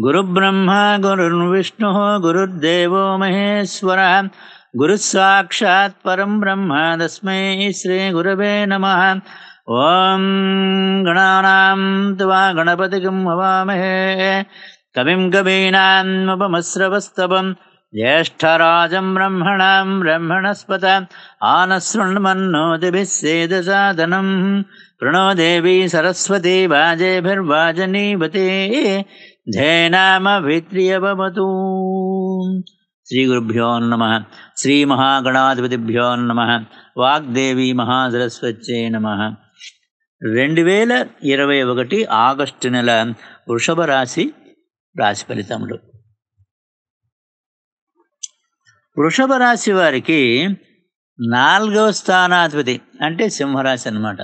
गुरुब्रह्मा गुरुर्विष्णुः गुरुर्देवो महेश्वरः गुरुः परं ब्रह्म तस्मै श्रीगुरवे नमः ॐ गणानां त्वा गणपतिकं भवामहे कविं कवीनान्मुपमस्रवस्तवम् ज्येष्ठराजं ब्रह्मणां ब्रह्मणस्पत आनशृणोतिभिः प्रणो देवी सरस्वती वाजेभिर्वाजनीवती ధేనామభిత్రియవతూ శ్రీ గురుభ్యో నమ శ్రీ మహాగణాధిపతిభ్యో నమ వాగ్దేవి మహాసరస్వత్యే నమ రెండు వేల ఇరవై ఒకటి ఆగస్టు నెల వృషభ రాశి రాశి ఫలితములు వృషభ రాశి వారికి నాలుగవ స్థానాధిపతి అంటే సింహరాశి అనమాట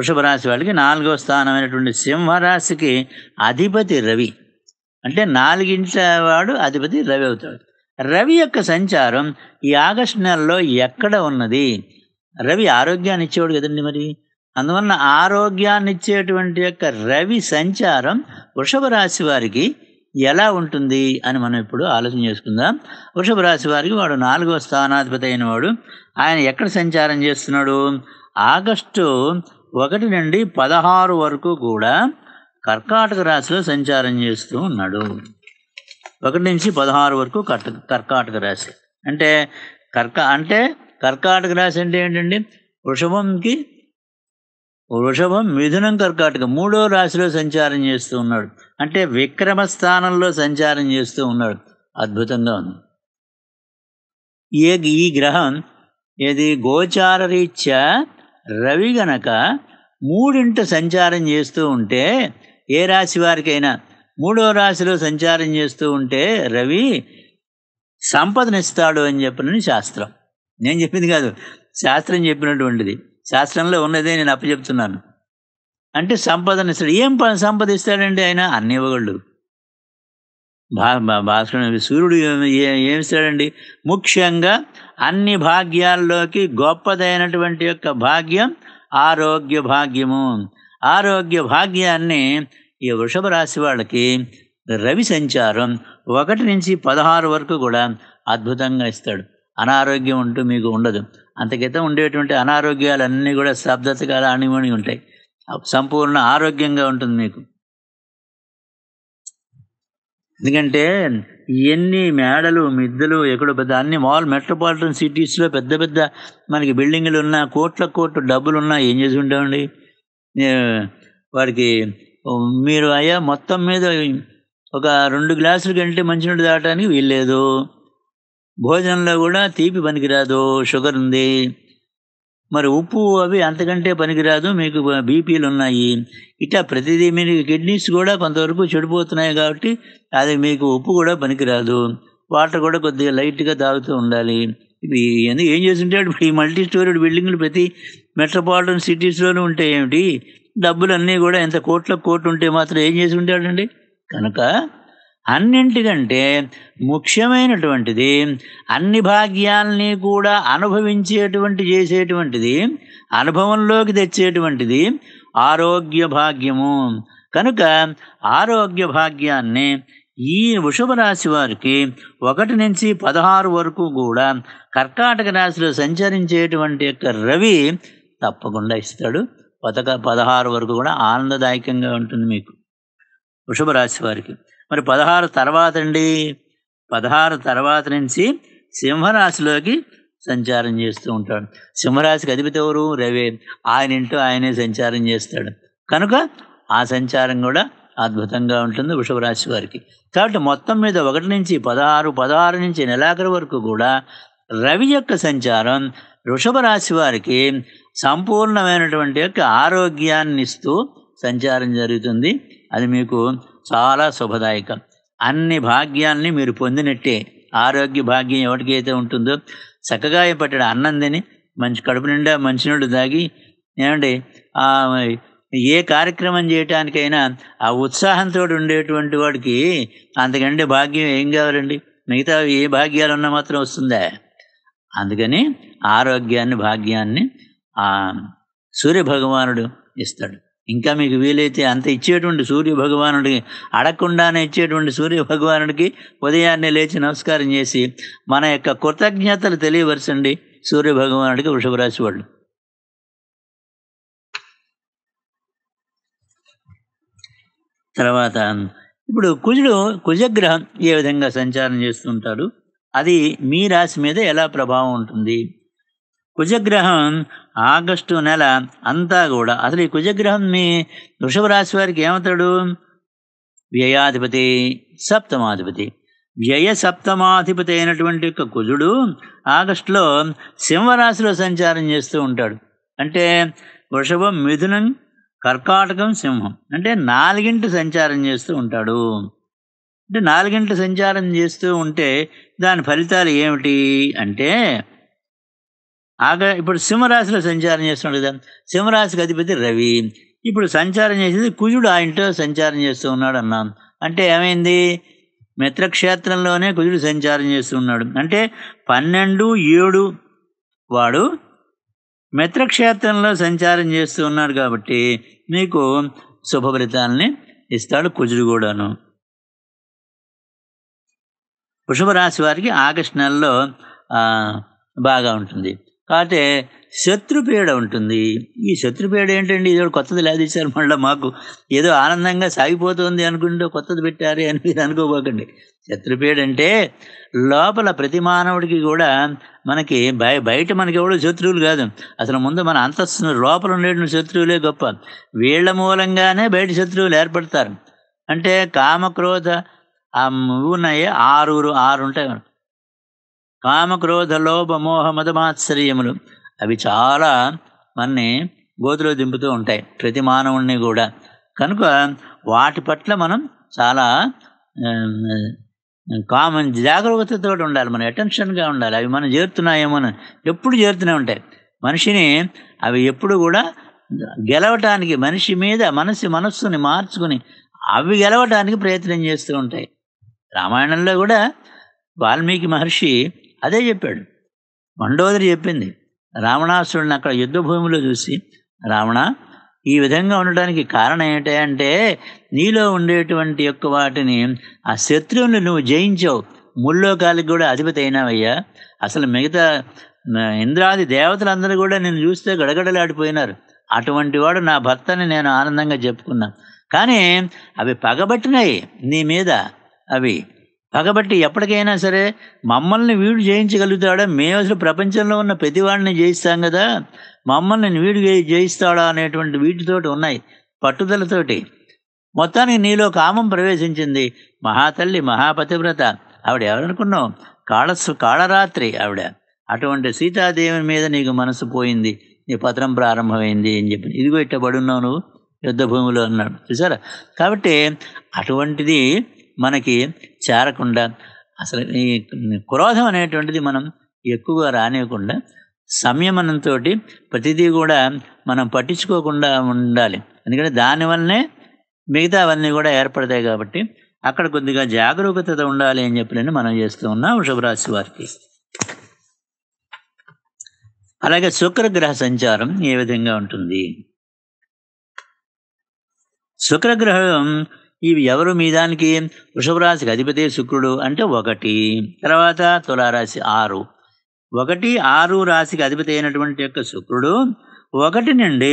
వృషభ రాశి వాళ్ళకి నాలుగవ స్థానమైనటువంటి సింహరాశికి అధిపతి రవి అంటే నాలుగింట్ల వాడు అధిపతి రవి అవుతాడు రవి యొక్క సంచారం ఈ ఆగస్టు నెలలో ఎక్కడ ఉన్నది రవి ఆరోగ్యాన్ని ఇచ్చేవాడు కదండి మరి అందువలన ఆరోగ్యాన్ని ఇచ్చేటువంటి యొక్క రవి సంచారం వృషభ రాశి వారికి ఎలా ఉంటుంది అని మనం ఇప్పుడు ఆలోచన చేసుకుందాం వృషభ రాశి వారికి వాడు నాలుగో స్థానాధిపతి అయిన వాడు ఆయన ఎక్కడ సంచారం చేస్తున్నాడు ఆగస్టు ఒకటి నుండి పదహారు వరకు కూడా కర్కాటక రాశిలో సంచారం చేస్తూ ఉన్నాడు ఒకటి నుంచి పదహారు వరకు కర్ట కర్కాటక రాశి అంటే కర్క అంటే కర్కాటక రాశి అంటే ఏంటండి వృషభంకి వృషభం మిథునం కర్కాటక మూడో రాశిలో సంచారం చేస్తూ ఉన్నాడు అంటే విక్రమ స్థానంలో సంచారం చేస్తూ ఉన్నాడు అద్భుతంగా ఉంది ఏ ఈ గ్రహం ఏది గోచార రీత్యా రవి గనక మూడింట సంచారం చేస్తూ ఉంటే ఏ రాశి వారికైనా మూడో రాశిలో సంచారం చేస్తూ ఉంటే రవి సంపదనిస్తాడు అని చెప్పినని శాస్త్రం నేను చెప్పింది కాదు శాస్త్రం చెప్పినటువంటిది శాస్త్రంలో ఉన్నదే నేను అప్పచెప్తున్నాను అంటే సంపదనిస్తాడు ఏం సంపదిస్తాడండి ఆయన అన్ని ఇవ్వగలడు భా భాస్కరుడు సూర్యుడు ఏమిస్తాడండి ముఖ్యంగా అన్ని భాగ్యాల్లోకి గొప్పదైనటువంటి యొక్క భాగ్యం ఆరోగ్య భాగ్యము ఆరోగ్య భాగ్యాన్ని ఈ వృషభ రాశి వాళ్ళకి రవి సంచారం ఒకటి నుంచి పదహారు వరకు కూడా అద్భుతంగా ఇస్తాడు అనారోగ్యం ఉంటూ మీకు ఉండదు అంతకితం ఉండేటువంటి అనారోగ్యాలన్నీ కూడా శబ్దతగా అణిమణి ఉంటాయి సంపూర్ణ ఆరోగ్యంగా ఉంటుంది మీకు ఎందుకంటే ఎన్ని మేడలు మిద్దెలు ఎక్కడ పెద్ద అన్ని మాల్ మెట్రోపాలిటన్ సిటీస్లో పెద్ద పెద్ద మనకి బిల్డింగులు ఉన్నా కోట్ల కోట్లు డబ్బులు ఉన్నా ఏం చేసి ఉంటామండి వాడికి మీరు అయ్యా మొత్తం మీద ఒక రెండు గ్లాసులు కంటే మంచినీళ్ళు తాగటానికి వీల్లేదు భోజనంలో కూడా తీపి పనికిరాదు షుగర్ ఉంది మరి ఉప్పు అవి అంతకంటే పనికిరాదు మీకు బీపీలు ఉన్నాయి ఇట్లా ప్రతిదీ మీరు కిడ్నీస్ కూడా కొంతవరకు చెడిపోతున్నాయి కాబట్టి అది మీకు ఉప్పు కూడా పనికిరాదు వాటర్ కూడా కొద్దిగా లైట్గా తాగుతూ ఉండాలి ఇవి ఎందుకు ఏం చేస్తుంటే ఈ మల్టీ స్టోరీడ్ బిల్డింగ్లు ప్రతి మెట్రోపాలిటన్ సిటీస్లోనూ ఉంటాయి ఏమిటి డబ్బులన్నీ కూడా ఎంత కోట్ల కోట్లు ఉంటే మాత్రం ఏం చేసి ఉంటాడండి కనుక అన్నింటికంటే ముఖ్యమైనటువంటిది అన్ని భాగ్యాల్ని కూడా అనుభవించేటువంటి చేసేటువంటిది అనుభవంలోకి తెచ్చేటువంటిది ఆరోగ్య భాగ్యము కనుక ఆరోగ్య భాగ్యాన్ని ఈ వృషభ రాశి వారికి ఒకటి నుంచి పదహారు వరకు కూడా కర్కాటక రాశిలో సంచరించేటువంటి యొక్క రవి తప్పకుండా ఇస్తాడు పథక పదహారు వరకు కూడా ఆనందదాయకంగా ఉంటుంది మీకు వృషభ రాశి వారికి మరి పదహారు తర్వాత అండి పదహారు తర్వాత నుంచి సింహరాశిలోకి సంచారం చేస్తూ ఉంటాడు సింహరాశికి అధిపతి ఎవరు రవి ఆయన ఇంటూ ఆయనే సంచారం చేస్తాడు కనుక ఆ సంచారం కూడా అద్భుతంగా ఉంటుంది వృషభ రాశి వారికి కాబట్టి మొత్తం మీద ఒకటి నుంచి పదహారు పదహారు నుంచి నెలాఖరు వరకు కూడా రవి యొక్క సంచారం వృషభ రాశి వారికి సంపూర్ణమైనటువంటి యొక్క ఆరోగ్యాన్ని ఇస్తూ సంచారం జరుగుతుంది అది మీకు చాలా శుభదాయకం అన్ని భాగ్యాల్ని మీరు పొందినట్టే ఆరోగ్య భాగ్యం ఎవరికైతే ఉంటుందో చక్కగా పట్టిన అన్నం తిని మంచి కడుపు నిండా మంచినీళ్ళు తాగి ఏమండి ఏ కార్యక్రమం చేయటానికైనా ఆ ఉత్సాహంతో ఉండేటువంటి వాడికి అంతకంటే భాగ్యం ఏం కావాలండి మిగతా ఏ భాగ్యాలున్నా మాత్రం వస్తుందా అందుకని ఆరోగ్యాన్ని భాగ్యాన్ని సూర్యభగవానుడు ఇస్తాడు ఇంకా మీకు వీలైతే అంత ఇచ్చేటువంటి సూర్య భగవానుడికి అడగకుండానే ఇచ్చేటువంటి సూర్య భగవానుడికి ఉదయాన్నే లేచి నమస్కారం చేసి మన యొక్క కృతజ్ఞతలు తెలియవరచండి సూర్య భగవానుడికి వృషభరాశి వాళ్ళు తర్వాత ఇప్పుడు కుజుడు కుజగ్రహం ఏ విధంగా సంచారం చేస్తుంటాడు అది మీ రాశి మీద ఎలా ప్రభావం ఉంటుంది కుజగ్రహం ఆగస్టు నెల అంతా కూడా అసలు ఈ కుజగ్రహం మీ వృషభ రాశి వారికి ఏమవుతాడు వ్యయాధిపతి సప్తమాధిపతి వ్యయ సప్తమాధిపతి అయినటువంటి యొక్క కుజుడు ఆగస్టులో సింహరాశిలో సంచారం చేస్తూ ఉంటాడు అంటే వృషభం మిథునం కర్కాటకం సింహం అంటే నాలుగింటి సంచారం చేస్తూ ఉంటాడు అంటే నాలుగింటి సంచారం చేస్తూ ఉంటే దాని ఫలితాలు ఏమిటి అంటే ఆగ ఇప్పుడు సింహరాశిలో సంచారం చేస్తున్నాడు కదా సింహరాశికి అధిపతి రవి ఇప్పుడు సంచారం చేసేది కుజుడు ఆ ఇంట్లో సంచారం చేస్తూ ఉన్నాడు అన్నాను అంటే ఏమైంది మిత్రక్షేత్రంలోనే కుజుడు సంచారం చేస్తున్నాడు అంటే పన్నెండు ఏడు వాడు మిత్రక్షేత్రంలో సంచారం చేస్తూ ఉన్నాడు కాబట్టి మీకు శుభ ఫలితాలని ఇస్తాడు కుజుడు కూడాను వృషభ రాశి వారికి ఆగస్టు నెలలో బాగా ఉంటుంది కాకపోతే శత్రుపేడ ఉంటుంది ఈ శత్రుపేడ ఏంటండి ఇదో కొత్తది లేదిచ్చారు మళ్ళీ మాకు ఏదో ఆనందంగా సాగిపోతుంది అనుకుంటే కొత్తది పెట్టారు అని మీరు అనుకోబోకండి శత్రుపీడ అంటే లోపల ప్రతి మానవుడికి కూడా మనకి బయ బయట మనకి ఎవడో శత్రువులు కాదు అసలు ముందు మన అంతస్తు లోపల ఉండేటువంటి శత్రువులే గొప్ప వీళ్ళ మూలంగానే బయట శత్రువులు ఏర్పడతారు అంటే కామక్రోధ ఆ ఉన్నాయి ఆరు ఆరు ఉంటాయి కామక్రోధ లోభ మోహ మధమాశ్చర్యములు అవి చాలా మనని గోతిలో దింపుతూ ఉంటాయి ప్రతి మానవుణ్ణి కూడా కనుక వాటి పట్ల మనం చాలా కామన్ జాగ్రత్తతో ఉండాలి మనం అటెన్షన్గా ఉండాలి అవి మనం చేరుతున్నాయేమో ఎప్పుడు చేరుతూనే ఉంటాయి మనిషిని అవి ఎప్పుడు కూడా గెలవటానికి మనిషి మీద మనసు మనస్సుని మార్చుకుని అవి గెలవటానికి ప్రయత్నం చేస్తూ ఉంటాయి రామాయణంలో కూడా వాల్మీకి మహర్షి అదే చెప్పాడు మండోదరి చెప్పింది రావణాసురుడిని అక్కడ యుద్ధ భూమిలో చూసి రావణ ఈ విధంగా ఉండడానికి కారణం ఏంటి అంటే నీలో ఉండేటువంటి యొక్క వాటిని ఆ శత్రువుని నువ్వు జయించావు ముల్లోకాలకి కూడా అధిపతి అయినావయ్యా అసలు మిగతా ఇంద్రాది దేవతలందరూ కూడా నేను చూస్తే గడగడలాడిపోయినారు అటువంటి వాడు నా భర్తని నేను ఆనందంగా చెప్పుకున్నాను కానీ అవి పగబట్టినాయి నీ మీద అవి కాబట్టి ఎప్పటికైనా సరే మమ్మల్ని వీడు జయించగలుగుతాడా మేము అసలు ప్రపంచంలో ఉన్న ప్రతివాడిని జయిస్తాం కదా మమ్మల్ని వీడు జయిస్తాడా అనేటువంటి వీటితోటి ఉన్నాయి పట్టుదలతోటి మొత్తానికి నీలో కామం ప్రవేశించింది మహాతల్లి మహాపతివ్రత ఆవిడ ఎవరనుకున్నావు కాళసు కాళరాత్రి ఆవిడ అటువంటి సీతాదేవి మీద నీకు మనసు పోయింది నీ పత్రం ప్రారంభమైంది అని చెప్పి ఇదిగో ఇట్ట పడున్నావు నువ్వు భూమిలో అన్నాడు చూసారా కాబట్టి అటువంటిది మనకి చేరకుండా అసలు ఈ క్రోధం అనేటువంటిది మనం ఎక్కువగా రానివ్వకుండా సంయమనంతో ప్రతిదీ కూడా మనం పట్టించుకోకుండా ఉండాలి ఎందుకంటే దానివల్లనే మిగతా అవన్నీ కూడా ఏర్పడతాయి కాబట్టి అక్కడ కొద్దిగా జాగరూకత ఉండాలి అని నేను మనం చేస్తూ ఉన్నాం వృషభరాశి వారికి అలాగే శుక్రగ్రహ సంచారం ఏ విధంగా ఉంటుంది శుక్రగ్రహం ఇవి ఎవరు మీ దానికి వృషభరాశికి అధిపతి శుక్రుడు అంటే ఒకటి తర్వాత తులారాశి ఆరు ఒకటి ఆరు రాశికి అధిపతి అయినటువంటి యొక్క శుక్రుడు ఒకటి నుండి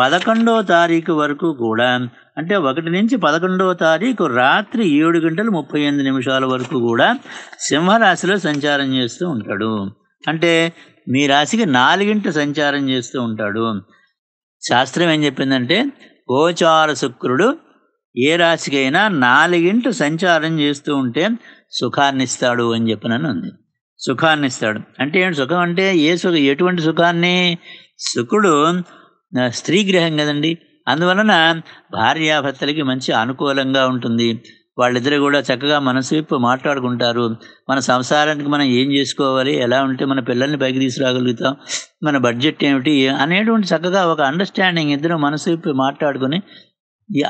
పదకొండవ తారీఖు వరకు కూడా అంటే ఒకటి నుంచి పదకొండవ తారీఖు రాత్రి ఏడు గంటలు ముప్పై ఎనిమిది నిమిషాల వరకు కూడా సింహరాశిలో సంచారం చేస్తూ ఉంటాడు అంటే మీ రాశికి నాలుగింట సంచారం చేస్తూ ఉంటాడు శాస్త్రం ఏం చెప్పిందంటే గోచార శుక్రుడు ఏ రాశికైనా నాలుగింటి సంచారం చేస్తూ ఉంటే సుఖాన్నిస్తాడు అని చెప్పనని ఉంది సుఖాన్నిస్తాడు అంటే ఏంటి సుఖం అంటే ఏ సుఖ ఎటువంటి సుఖాన్ని సుఖుడు స్త్రీ గ్రహం కదండి అందువలన భార్యాభర్తలకి మంచి అనుకూలంగా ఉంటుంది వాళ్ళిద్దరు కూడా చక్కగా మనసు విప్పు మాట్లాడుకుంటారు మన సంసారానికి మనం ఏం చేసుకోవాలి ఎలా ఉంటే మన పిల్లల్ని పైకి తీసుకురాగలుగుతాం మన బడ్జెట్ ఏమిటి అనేటువంటి చక్కగా ఒక అండర్స్టాండింగ్ ఇద్దరు మనసు విప్పి మాట్లాడుకుని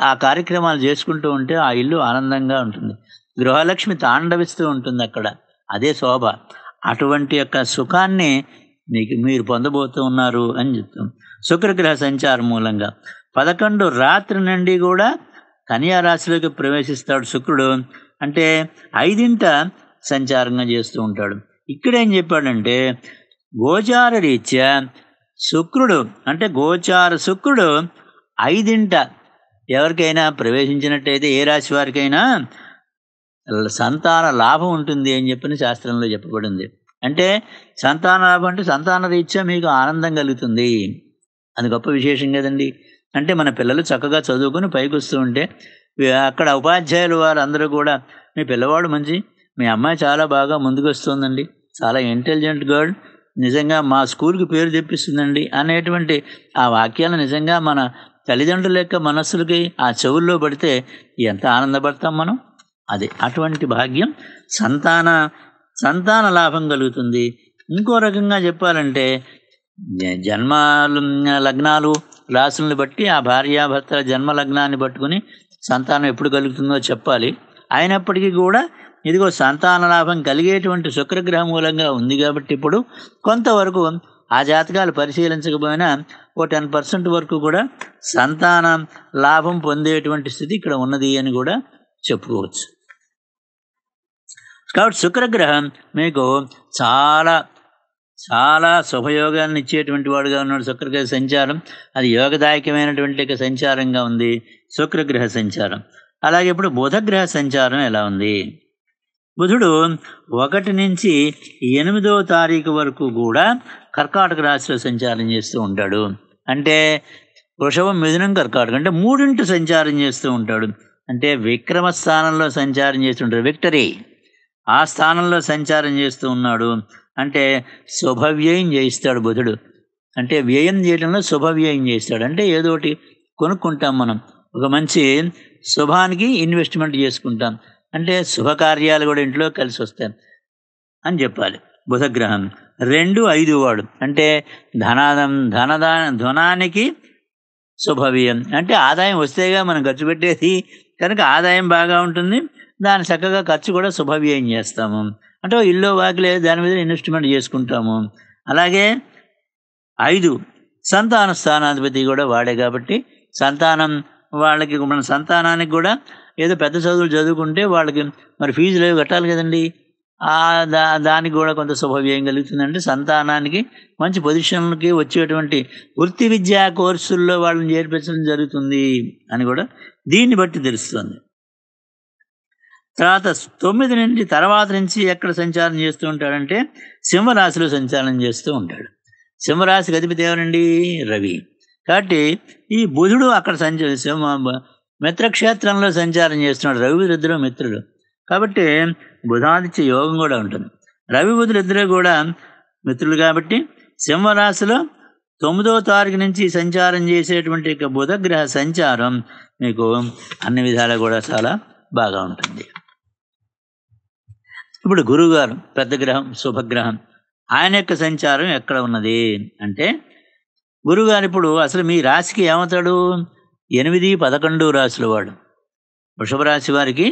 ఆ కార్యక్రమాలు చేసుకుంటూ ఉంటే ఆ ఇల్లు ఆనందంగా ఉంటుంది గృహలక్ష్మి తాండవిస్తూ ఉంటుంది అక్కడ అదే శోభ అటువంటి యొక్క సుఖాన్ని మీకు మీరు పొందబోతూ ఉన్నారు అని చెప్తాం శుక్రగ్రహ సంచారం మూలంగా పదకొండు రాత్రి నుండి కూడా కన్యా రాశిలోకి ప్రవేశిస్తాడు శుక్రుడు అంటే ఐదింట సంచారంగా చేస్తూ ఉంటాడు ఇక్కడేం చెప్పాడంటే గోచార రీత్యా శుక్రుడు అంటే గోచార శుక్రుడు ఐదింట ఎవరికైనా ప్రవేశించినట్టయితే ఏ రాశి వారికైనా సంతాన లాభం ఉంటుంది అని చెప్పిన శాస్త్రంలో చెప్పబడింది అంటే సంతాన లాభం అంటే సంతాన రీత్యా మీకు ఆనందం కలుగుతుంది అది గొప్ప విశేషం కదండి అంటే మన పిల్లలు చక్కగా చదువుకుని పైకి వస్తూ ఉంటే అక్కడ ఉపాధ్యాయులు వారందరూ కూడా మీ పిల్లవాడు మంచి మీ అమ్మాయి చాలా బాగా ముందుకు వస్తుందండి చాలా ఇంటెలిజెంట్ గర్ల్ నిజంగా మా స్కూల్కి పేరు తెప్పిస్తుందండి అనేటువంటి ఆ వాక్యాలు నిజంగా మన తల్లిదండ్రుల యొక్క మనస్సులకి ఆ చెవుల్లో పడితే ఎంత ఆనందపడతాం మనం అది అటువంటి భాగ్యం సంతాన సంతాన లాభం కలుగుతుంది ఇంకో రకంగా చెప్పాలంటే జన్మ లగ్నాలు రాసులను బట్టి ఆ భార్యాభర్తల జన్మ లగ్నాన్ని పట్టుకుని సంతానం ఎప్పుడు కలుగుతుందో చెప్పాలి అయినప్పటికీ కూడా ఇదిగో సంతాన లాభం కలిగేటువంటి శుక్రగ్రహ మూలంగా ఉంది కాబట్టి ఇప్పుడు కొంతవరకు ఆ జాతకాలు పరిశీలించకపోయినా ఓ టెన్ పర్సెంట్ వరకు కూడా సంతానం లాభం పొందేటువంటి స్థితి ఇక్కడ ఉన్నది అని కూడా చెప్పుకోవచ్చు కాబట్టి శుక్రగ్రహం మీకు చాలా చాలా శుభయోగాన్ని ఇచ్చేటువంటి వాడుగా ఉన్నాడు శుక్రగ్రహ సంచారం అది యోగదాయకమైనటువంటి సంచారంగా ఉంది శుక్రగ్రహ సంచారం అలాగే ఇప్పుడు బుధగ్రహ సంచారం ఎలా ఉంది బుధుడు ఒకటి నుంచి ఎనిమిదో తారీఖు వరకు కూడా కర్కాటక రాశిలో సంచారం చేస్తూ ఉంటాడు అంటే వృషభం మిథునం కర్కాటక అంటే మూడింటి సంచారం చేస్తూ ఉంటాడు అంటే విక్రమ స్థానంలో సంచారం చేస్తుంటాడు విక్టరీ ఆ స్థానంలో సంచారం చేస్తూ ఉన్నాడు అంటే శుభవ్యయం చేయిస్తాడు బుధుడు అంటే వ్యయం చేయడంలో శుభవ్యయం చేస్తాడు అంటే ఏదో ఒకటి కొనుక్కుంటాం మనం ఒక మంచి శుభానికి ఇన్వెస్ట్మెంట్ చేసుకుంటాం అంటే శుభకార్యాలు కూడా ఇంట్లో కలిసి వస్తాయి అని చెప్పాలి బుధగ్రహం రెండు ఐదు వాడు అంటే ధనాదం ధనదాన ధనానికి శుభవ్యం అంటే ఆదాయం వస్తేగా మనం ఖర్చు పెట్టేది కనుక ఆదాయం బాగా ఉంటుంది దాన్ని చక్కగా ఖర్చు కూడా శుభవ్యయం చేస్తాము అంటే ఇల్లు వాకిలే దాని మీద ఇన్వెస్ట్మెంట్ చేసుకుంటాము అలాగే ఐదు సంతాన స్థానాధిపతి కూడా వాడే కాబట్టి సంతానం వాళ్ళకి మన సంతానానికి కూడా ఏదో పెద్ద చదువులు చదువుకుంటే వాళ్ళకి మరి ఫీజులు కట్టాలి కదండి దా దానికి కూడా కొంత శుభవ్యయం కలుగుతుందంటే సంతానానికి మంచి పొజిషన్లకి వచ్చేటువంటి వృత్తి విద్యా కోర్సుల్లో వాళ్ళని చేర్పించడం జరుగుతుంది అని కూడా దీన్ని బట్టి తెలుస్తుంది తర్వాత తొమ్మిది నుంచి తర్వాత నుంచి ఎక్కడ సంచారం చేస్తూ ఉంటాడంటే సింహరాశిలో సంచారం చేస్తూ ఉంటాడు సింహరాశి గదిపితే ఎవరండి రవి కాబట్టి ఈ బుధుడు అక్కడ సంచ సింహ మిత్రక్షేత్రంలో సంచారం చేస్తున్నాడు రవి రుద్రం మిత్రుడు కాబట్టి బుధాదిత్య యోగం కూడా ఉంటుంది రవి బుధులు ఇద్దరు కూడా మిత్రులు కాబట్టి సింహరాశిలో తొమ్మిదో తారీఖు నుంచి సంచారం చేసేటువంటి యొక్క బుధగ్రహ సంచారం మీకు అన్ని విధాలు కూడా చాలా బాగా ఉంటుంది ఇప్పుడు గురువుగారు పెద్ద గ్రహం శుభగ్రహం ఆయన యొక్క సంచారం ఎక్కడ ఉన్నది అంటే గురువుగారు ఇప్పుడు అసలు మీ రాశికి ఏమవుతాడు ఎనిమిది పదకొండు రాశులు వాడు వృషభ రాశి వారికి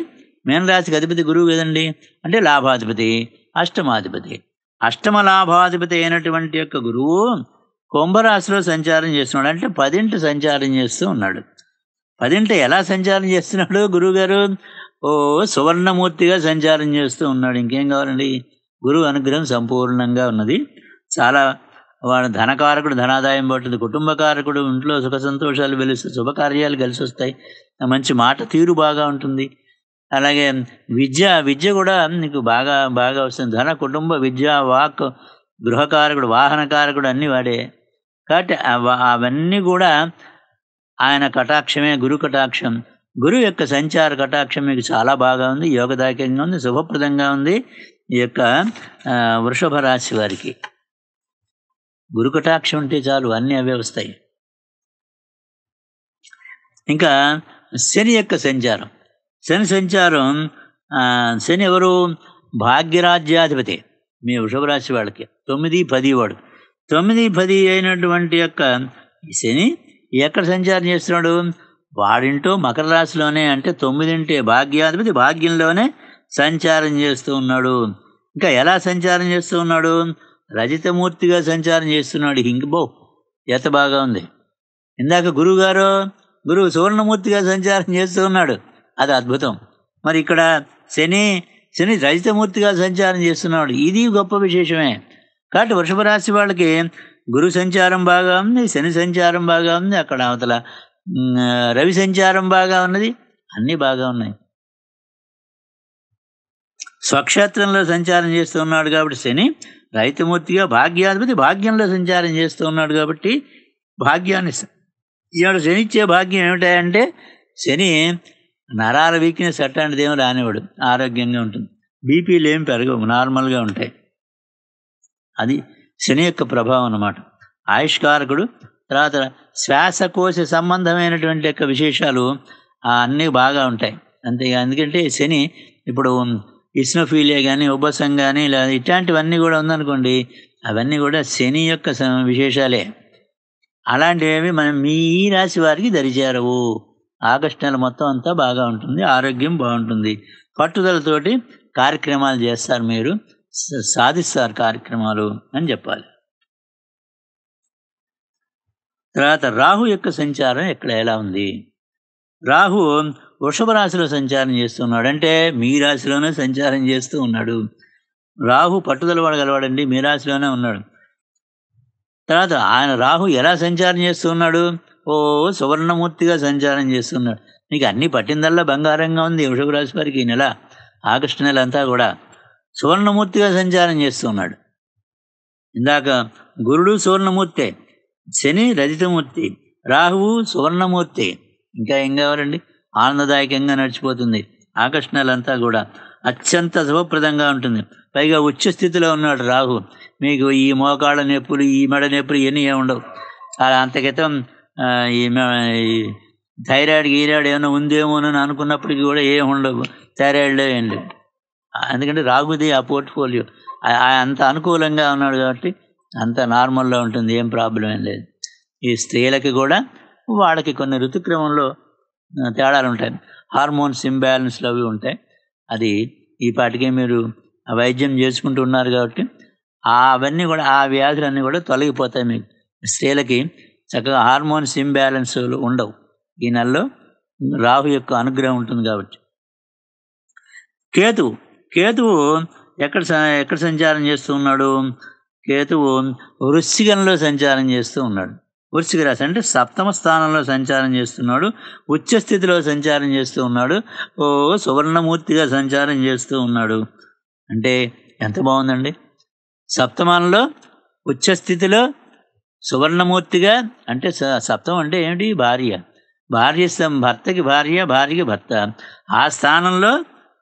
మీనరాశికి అధిపతి గురువు కదండి అంటే లాభాధిపతి అష్టమాధిపతి అష్టమ లాభాధిపతి అయినటువంటి యొక్క గురువు కుంభరాశిలో సంచారం చేస్తున్నాడు అంటే పదింటి సంచారం చేస్తూ ఉన్నాడు పదింటి ఎలా సంచారం చేస్తున్నాడు గురువుగారు ఓ సువర్ణమూర్తిగా సంచారం చేస్తూ ఉన్నాడు ఇంకేం కావాలండి గురువు అనుగ్రహం సంపూర్ణంగా ఉన్నది చాలా వాడు ధనకారకుడు ధనాదాయం పడుతుంది కుటుంబకారకుడు ఇంట్లో సుఖ సంతోషాలు వెలుస్తూ శుభకార్యాలు కలిసి వస్తాయి మంచి మాట తీరు బాగా ఉంటుంది అలాగే విద్య విద్య కూడా నీకు బాగా బాగా వస్తుంది ధన కుటుంబ విద్య వాక్ గృహకారకుడు వాహనకారకుడు అన్నీ వాడే కాబట్టి అవన్నీ కూడా ఆయన కటాక్షమే గురు కటాక్షం గురువు యొక్క సంచార కటాక్షం మీకు చాలా బాగా ఉంది యోగదాయకంగా ఉంది శుభప్రదంగా ఉంది ఈ యొక్క వృషభ రాశి వారికి గురు కటాక్షం ఉంటే చాలు అన్నీ అవే వస్తాయి ఇంకా శని యొక్క సంచారం శని సంచారం శని ఎవరు భాగ్యరాజ్యాధిపతి మీ వృషభరాశి వాళ్ళకి తొమ్మిది పది వాడు తొమ్మిది పది అయినటువంటి యొక్క శని ఎక్కడ సంచారం చేస్తున్నాడు వాడింటో మకర రాశిలోనే అంటే తొమ్మిదింటే భాగ్యాధిపతి భాగ్యంలోనే సంచారం చేస్తూ ఉన్నాడు ఇంకా ఎలా సంచారం చేస్తూ ఉన్నాడు రజితమూర్తిగా సంచారం చేస్తున్నాడు బో ఎంత బాగా ఉంది ఇందాక గురువుగారు గురువు సువర్ణమూర్తిగా సంచారం చేస్తూ ఉన్నాడు అది అద్భుతం మరి ఇక్కడ శని శని రజితమూర్తిగా సంచారం చేస్తున్నాడు ఇది గొప్ప విశేషమే కాబట్టి వృషభ రాశి వాళ్ళకి గురు సంచారం బాగా ఉంది శని సంచారం బాగా ఉంది అక్కడ అవతల రవి సంచారం బాగా ఉన్నది అన్నీ బాగా ఉన్నాయి స్వక్షేత్రంలో సంచారం చేస్తూ ఉన్నాడు కాబట్టి శని రైతుమూర్తిగా భాగ్యాధిపతి భాగ్యంలో సంచారం చేస్తూ ఉన్నాడు కాబట్టి భాగ్యాన్ని ఇవాడు శనిచ్చే భాగ్యం ఏమిటంటే శని నరాల వీక్నెస్ అట్లాంటిది ఏమి రానివాడు ఆరోగ్యంగా ఉంటుంది బీపీలు ఏమి పెరగవు నార్మల్గా ఉంటాయి అది శని యొక్క ప్రభావం అన్నమాట ఆయుష్కారకుడు తర్వాత శ్వాసకోశ సంబంధమైనటువంటి యొక్క విశేషాలు అన్నీ బాగా ఉంటాయి అంతే ఎందుకంటే శని ఇప్పుడు ఇస్నోఫీలియా కానీ ఉబ్బసం కానీ ఇలా ఇట్లాంటివన్నీ కూడా ఉందనుకోండి అవన్నీ కూడా శని యొక్క విశేషాలే అలాంటివి మనం మీ రాశి వారికి దరిచేరవు ఆగస్టు నెల మొత్తం అంతా బాగా ఉంటుంది ఆరోగ్యం బాగుంటుంది పట్టుదలతోటి కార్యక్రమాలు చేస్తారు మీరు సాధిస్తారు కార్యక్రమాలు అని చెప్పాలి తర్వాత రాహు యొక్క సంచారం ఇక్కడ ఎలా ఉంది రాహు వృషభ రాశిలో సంచారం చేస్తున్నాడు అంటే మీ రాశిలోనే సంచారం చేస్తూ ఉన్నాడు రాహు పట్టుదల పడగలవాడండి మీ రాశిలోనే ఉన్నాడు తర్వాత ఆయన రాహు ఎలా సంచారం చేస్తూ ఉన్నాడు ఓ సువర్ణమూర్తిగా సంచారం చేస్తున్నాడు నీకు అన్ని పట్టిందల్లా బంగారంగా ఉంది వృషభ రాశి వారికి ఈ నెల ఆగస్టు నెల అంతా కూడా సువర్ణమూర్తిగా సంచారం చేస్తున్నాడు ఇందాక గురుడు సువర్ణమూర్తి శని రజితమూర్తి రాహువు సువర్ణమూర్తి ఇంకా ఏం కావాలండి ఆనందదాయకంగా నడిచిపోతుంది ఆకర్షణ అంతా కూడా అత్యంత శుభప్రదంగా ఉంటుంది పైగా ఉచ్చ స్థితిలో ఉన్నాడు రాహు మీకు ఈ మోకాళ్ళ నొప్పులు ఈ మెడ నొప్పులు ఇవన్నీ ఏమి ఉండవు అంత ఈ థైరాయిడ్ గీరాయిడ్ ఏమైనా ఉందేమో అని అనుకున్నప్పటికీ కూడా ఏమి ఉండవు థైరాయిడ్లో ఏం లేవు ఎందుకంటే రాగుది ఆ పోర్ట్ఫోలియో అంత అనుకూలంగా ఉన్నాడు కాబట్టి అంత నార్మల్గా ఉంటుంది ఏం ప్రాబ్లం ఏం లేదు ఈ స్త్రీలకి కూడా వాళ్ళకి కొన్ని ఋతుక్రమంలో తేడాలు ఉంటాయి హార్మోన్స్ ఇంబ్యాలెన్స్లు అవి ఉంటాయి అది ఈ పాటికి మీరు వైద్యం చేసుకుంటూ ఉన్నారు కాబట్టి అవన్నీ కూడా ఆ వ్యాధులన్నీ కూడా తొలగిపోతాయి మీకు స్త్రీలకి చక్కగా హార్మోన్స్ ఇంబ్యాలెన్స్లు ఉండవు ఈ నెలలో రాహు యొక్క అనుగ్రహం ఉంటుంది కాబట్టి కేతువు కేతువు ఎక్కడ ఎక్కడ సంచారం చేస్తూ ఉన్నాడు కేతువు వృశ్చికంలో సంచారం చేస్తూ ఉన్నాడు వృశ్చిక రాశి అంటే సప్తమ స్థానంలో సంచారం చేస్తున్నాడు ఉచ్చస్థితిలో సంచారం చేస్తూ ఉన్నాడు ఓ సువర్ణమూర్తిగా సంచారం చేస్తూ ఉన్నాడు అంటే ఎంత బాగుందండి సప్తమంలో ఉచ్చస్థితిలో సువర్ణమూర్తిగా అంటే సప్తం అంటే ఏమిటి భార్య భార్య భర్తకి భార్య భార్యకి భర్త ఆ స్థానంలో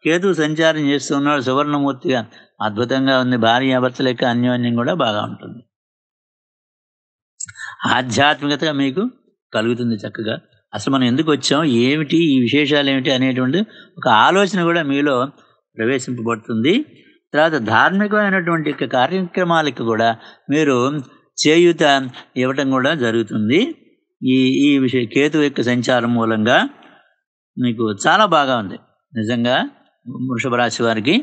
కేతు సంచారం చేస్తున్నాడు సువర్ణమూర్తిగా అద్భుతంగా ఉంది భార్య భర్త లెక్క అన్యోన్యం కూడా బాగా ఉంటుంది ఆధ్యాత్మికత మీకు కలుగుతుంది చక్కగా అసలు మనం ఎందుకు వచ్చాం ఏమిటి ఈ విశేషాలు ఏమిటి అనేటువంటి ఒక ఆలోచన కూడా మీలో ప్రవేశింపబడుతుంది తర్వాత ధార్మికమైనటువంటి కార్యక్రమాలకు కూడా మీరు చేయుత ఇవ్వటం కూడా జరుగుతుంది ఈ ఈ విషయ కేతు యొక్క సంచారం మూలంగా మీకు చాలా బాగా ఉంది నిజంగా వృషభ రాశి వారికి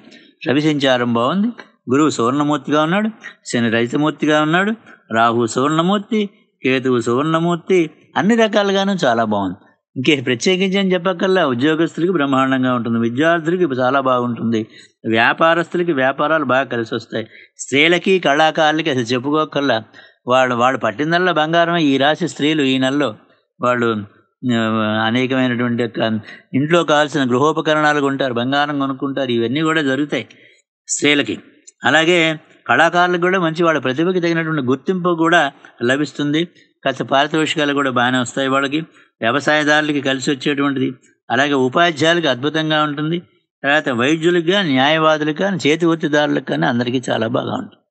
రవి సంచారం బాగుంది గురువు సువర్ణమూర్తిగా ఉన్నాడు శని రజితమూర్తిగా ఉన్నాడు రాహు సువర్ణమూర్తి కేతువు సువర్ణమూర్తి అన్ని రకాలుగాను చాలా బాగుంది ఇంకే ప్రత్యేకించి అని చెప్పక్కల్లా ఉద్యోగస్తులకి బ్రహ్మాండంగా ఉంటుంది విద్యార్థులకి చాలా బాగుంటుంది వ్యాపారస్తులకి వ్యాపారాలు బాగా కలిసి వస్తాయి స్త్రీలకి కళాకారులకి అసలు చెప్పుకోకల్లా వాళ్ళు వాళ్ళు పట్టిందల్లా బంగారం ఈ రాశి స్త్రీలు ఈ నెలలో వాళ్ళు అనేకమైనటువంటి ఇంట్లో కావాల్సిన గృహోపకరణాలు కొంటారు బంగారం కొనుక్కుంటారు ఇవన్నీ కూడా జరుగుతాయి స్త్రీలకి అలాగే కళాకారులకు కూడా మంచి వాళ్ళ ప్రతిభకి తగినటువంటి గుర్తింపు కూడా లభిస్తుంది కాస్త పారితోషికాలు కూడా బాగానే వస్తాయి వాళ్ళకి వ్యవసాయదారులకి కలిసి వచ్చేటువంటిది అలాగే ఉపాధ్యాయులకు అద్భుతంగా ఉంటుంది తర్వాత వైద్యులకు కానీ న్యాయవాదులకు కానీ చేతి వృత్తిదారులకు కానీ అందరికీ చాలా బాగా ఉంటుంది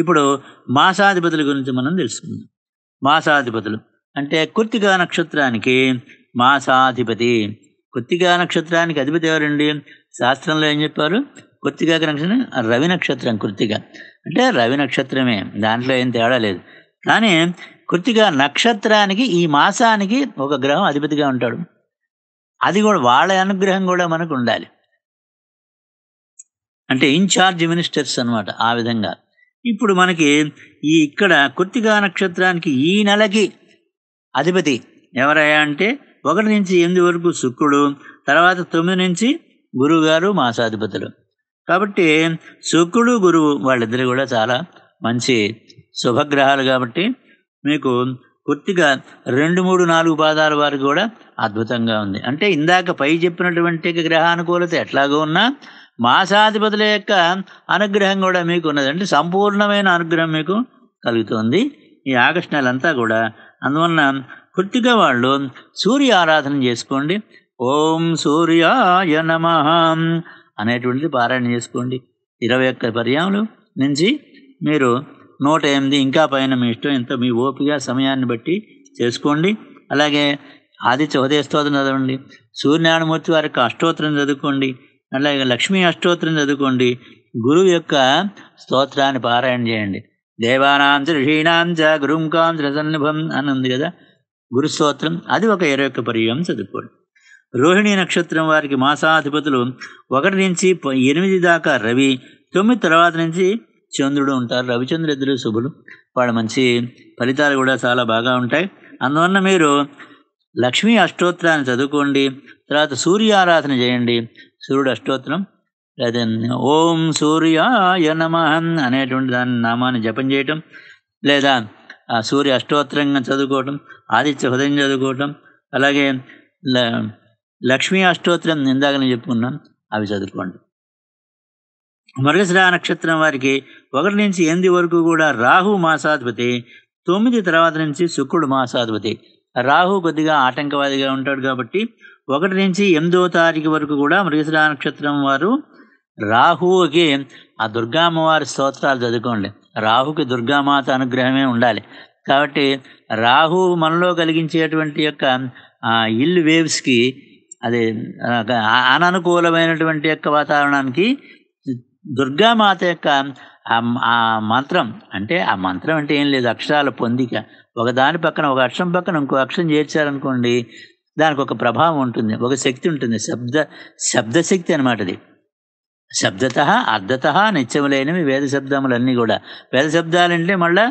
ఇప్పుడు మాసాధిపతుల గురించి మనం తెలుసుకుందాం మాసాధిపతులు అంటే కృత్తికా నక్షత్రానికి మాసాధిపతి కృత్తికా నక్షత్రానికి అధిపతి ఎవరండి శాస్త్రంలో ఏం చెప్పారు కృత్తికా నక్షత్రం రవి నక్షత్రం కృత్తిక అంటే రవి నక్షత్రమే దాంట్లో ఏం తేడా లేదు కానీ కొద్దిగా నక్షత్రానికి ఈ మాసానికి ఒక గ్రహం అధిపతిగా ఉంటాడు అది కూడా వాళ్ళ అనుగ్రహం కూడా మనకు ఉండాలి అంటే ఇన్ఛార్జ్ మినిస్టర్స్ అనమాట ఆ విధంగా ఇప్పుడు మనకి ఈ ఇక్కడ కొత్తిగా నక్షత్రానికి ఈ నెలకి అధిపతి ఎవరయ్యా అంటే ఒకటి నుంచి ఎనిమిది వరకు శుక్రుడు తర్వాత తొమ్మిది నుంచి గురువుగారు మాసాధిపతులు కాబట్టి శుక్రుడు గురువు వాళ్ళిద్దరు కూడా చాలా మంచి శుభగ్రహాలు కాబట్టి మీకు పూర్తిగా రెండు మూడు నాలుగు పాదాల వారికి కూడా అద్భుతంగా ఉంది అంటే ఇందాక పై చెప్పినటువంటి గ్రహానుకూలత ఎట్లాగో ఉన్నా మాసాధిపతుల యొక్క అనుగ్రహం కూడా మీకు ఉన్నది అంటే సంపూర్ణమైన అనుగ్రహం మీకు కలుగుతుంది ఈ ఆగస్టు నెలంతా కూడా అందువలన పూర్తిగా వాళ్ళు సూర్య ఆరాధన చేసుకోండి ఓం సూర్యాయ నమ అనేటువంటిది పారాయణ చేసుకోండి ఇరవై ఒక్క పర్యాములు నుంచి మీరు నూట ఎనిమిది ఇంకా పైన మీ ఇష్టం ఎంతో మీ ఓపిక సమయాన్ని బట్టి చేసుకోండి అలాగే ఆదిత్య ఉదయ స్తోత్రం చదవండి సూర్యనారాయణమూర్తి వారికి అష్టోత్తరం చదువుకోండి అలాగే లక్ష్మీ అష్టోత్తరం చదువుకోండి గురువు యొక్క స్తోత్రాన్ని పారాయణ చేయండి దేవానాంచ ఋషీణాంచ గురుంకాం సన్నిభం అని ఉంది కదా గురు స్తోత్రం అది ఒక ఇరవై ఒక్క పర్యాయం చదువుకోండి రోహిణీ నక్షత్రం వారికి మాసాధిపతులు ఒకటి నుంచి ఎనిమిది దాకా రవి తొమ్మిది తర్వాత నుంచి చంద్రుడు ఉంటారు రవిచంద్ర ఇద్దరు శుభులు వాళ్ళ మంచి ఫలితాలు కూడా చాలా బాగా ఉంటాయి అందువలన మీరు లక్ష్మీ అష్టోత్తరాన్ని చదువుకోండి తర్వాత సూర్య ఆరాధన చేయండి సూర్యుడు అష్టోత్తరం లేదా ఓం సూర్య యనమ అనేటువంటి దాని నామాన్ని జపం చేయటం లేదా ఆ సూర్య అష్టోత్తరంగా చదువుకోవటం ఆదిత్య హృదయం చదువుకోవటం అలాగే లక్ష్మీ అష్టోత్తరం ఇందాక నేను చెప్పుకున్నాం అవి చదువుకోండి మరగశిరా నక్షత్రం వారికి ఒకటి నుంచి ఎనిమిది వరకు కూడా రాహు మాసాధిపతి తొమ్మిది తర్వాత నుంచి శుక్రుడు మాసాధిపతి రాహు కొద్దిగా ఆటంకవాదిగా ఉంటాడు కాబట్టి ఒకటి నుంచి ఎనిమిదో తారీఖు వరకు కూడా మృగశిర నక్షత్రం వారు రాహువుకి ఆ దుర్గామ్మవారి స్తోత్రాలు చదువుకోండి రాహుకి దుర్గామాత అనుగ్రహమే ఉండాలి కాబట్టి రాహు మనలో కలిగించేటువంటి యొక్క ఇల్లు వేవ్స్కి అది అననుకూలమైనటువంటి యొక్క వాతావరణానికి దుర్గామాత యొక్క ఆ మంత్రం అంటే ఆ మంత్రం అంటే ఏం లేదు అక్షరాల పొందిక ఒకదాని పక్కన ఒక అక్షరం పక్కన ఇంకో అక్షరం చేర్చారనుకోండి దానికి ఒక ప్రభావం ఉంటుంది ఒక శక్తి ఉంటుంది శబ్ద శబ్దశక్తి అనమాట అది శబ్దత అర్ధత నిత్యములైనవి వేద శబ్దములన్నీ కూడా వేద శబ్దాలంటే మళ్ళా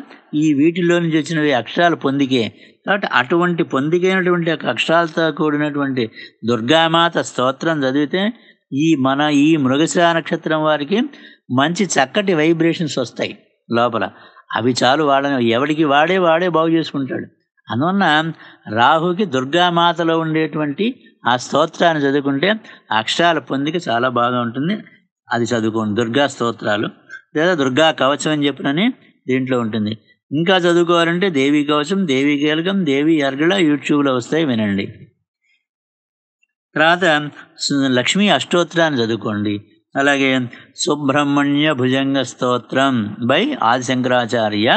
ఈ వీటిలో నుంచి వచ్చినవి అక్షరాలు పొందికే కాబట్టి అటువంటి పొందికైనటువంటి అక్షరాలతో కూడినటువంటి దుర్గామాత స్తోత్రం చదివితే ఈ మన ఈ మృగశిరా నక్షత్రం వారికి మంచి చక్కటి వైబ్రేషన్స్ వస్తాయి లోపల అవి చాలు వాళ్ళని ఎవడికి వాడే వాడే బాగు చేసుకుంటాడు అందువలన రాహుకి దుర్గామాతలో ఉండేటువంటి ఆ స్తోత్రాన్ని చదువుకుంటే అక్షరాల పొందిక చాలా బాగా ఉంటుంది అది చదువుకోండి దుర్గా స్తోత్రాలు లేదా దుర్గా కవచం అని చెప్పినని దీంట్లో ఉంటుంది ఇంకా చదువుకోవాలంటే దేవీ కవచం దేవీ కీలకం దేవి అర్గళ యూట్యూబ్లో వస్తాయి వినండి తర్వాత లక్ష్మీ అష్టోత్తరాన్ని చదువుకోండి అలాగే సుబ్రహ్మణ్య భుజంగ స్తోత్రం బై ఆది శంకరాచార్య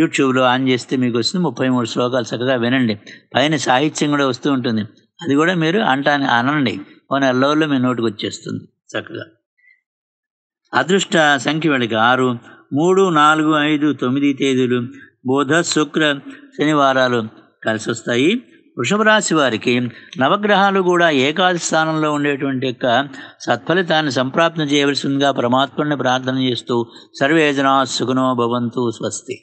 యూట్యూబ్లో ఆన్ చేస్తే మీకు వస్తుంది ముప్పై మూడు శ్లోకాలు చక్కగా వినండి పైన సాహిత్యం కూడా వస్తూ ఉంటుంది అది కూడా మీరు అంటాని అనండి ఓ నెల మీ నోటుకు వచ్చేస్తుంది చక్కగా అదృష్ట సంఖ్య వాళ్ళకి ఆరు మూడు నాలుగు ఐదు తొమ్మిది తేదీలు బుధ శుక్ర శనివారాలు కలిసి వస్తాయి వృషభ రాశి వారికి నవగ్రహాలు కూడా ఏకాది స్థానంలో ఉండేటువంటి యొక్క సత్ఫలితాన్ని సంప్రాప్తం చేయవలసిందిగా పరమాత్మని ప్రార్థన చేస్తూ సర్వేజనా సుఖనో భవంతు స్వస్తి